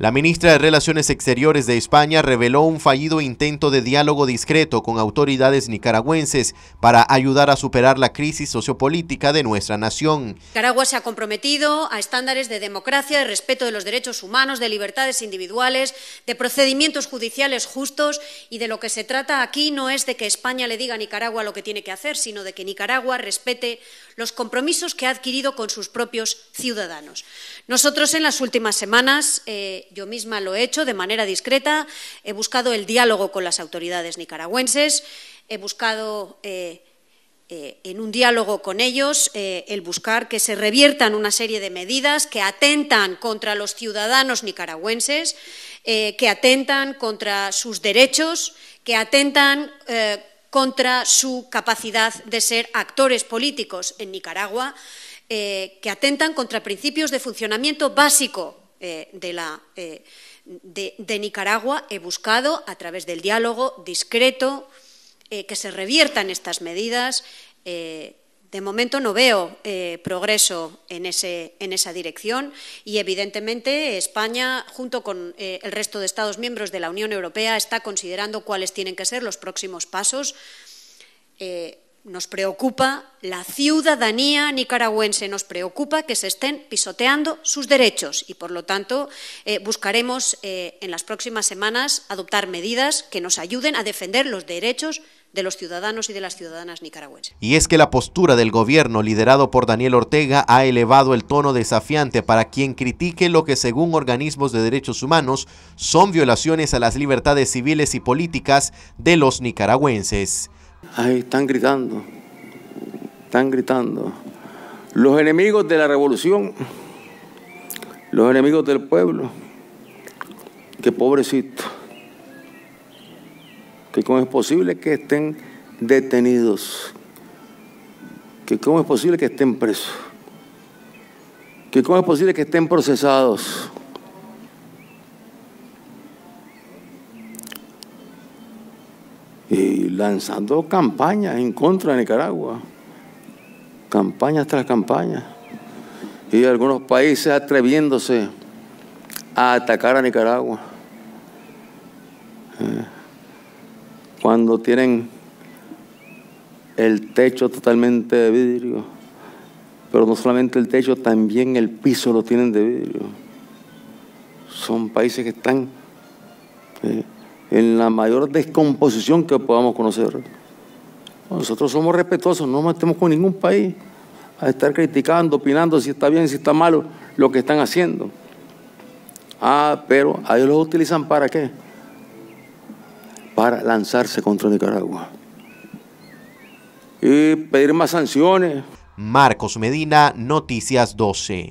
La ministra de Relaciones Exteriores de España reveló un fallido intento de diálogo discreto con autoridades nicaragüenses para ayudar a superar la crisis sociopolítica de nuestra nación. Nicaragua se ha comprometido a estándares de democracia, de respeto de los derechos humanos, de libertades individuales, de procedimientos judiciales justos y de lo que se trata aquí no es de que España le diga a Nicaragua lo que tiene que hacer, sino de que Nicaragua respete los compromisos que ha adquirido con sus propios ciudadanos. Nosotros en las últimas semanas, eh, yo misma lo he hecho de manera discreta, he buscado el diálogo con las autoridades nicaragüenses, he buscado eh, eh, en un diálogo con ellos el buscar que se reviertan una serie de medidas que atentan contra los ciudadanos nicaragüenses, que atentan contra sus derechos, que atentan contra su capacidad de ser actores políticos en Nicaragua eh, que atentan contra principios de funcionamiento básico eh, eh, de, Nicaragua. He buscado, a través del diálogo discreto, que se reviertan estas medidas de momento no veo eh, progreso en, esa dirección y, evidentemente, España, junto con eh, el resto de Estados miembros de la Unión Europea, está considerando cuáles tienen que ser los próximos pasos. Eh, nos preocupa la ciudadanía nicaragüense, nos preocupa que se estén pisoteando sus derechos y, por lo tanto, eh, buscaremos eh, en las próximas semanas adoptar medidas que nos ayuden a defender los derechos de los ciudadanos y de las ciudadanas nicaragüenses. Y es que la postura del gobierno liderado por Daniel Ortega ha elevado el tono desafiante para quien critique lo que según organismos de derechos humanos son violaciones a las libertades civiles y políticas de los nicaragüenses. Ahí están gritando, están gritando. Los enemigos de la revolución, los enemigos del pueblo, que pobrecito, que cómo es posible que estén detenidos, que cómo es posible que estén presos, que cómo es posible que estén procesados. lanzando campañas en contra de Nicaragua, campañas tras campañas, y algunos países atreviéndose a atacar a Nicaragua. Eh, cuando tienen el techo totalmente de vidrio, pero no solamente el techo, también el piso lo tienen de vidrio. Son países que están... Eh, en la mayor descomposición que podamos conocer. Nosotros somos respetuosos, no metemos con ningún país a estar criticando, opinando si está bien, si está malo, lo que están haciendo. Ah, pero a ellos lo utilizan para qué? Para lanzarse contra Nicaragua y pedir más sanciones. Marcos Medina, Noticias 12.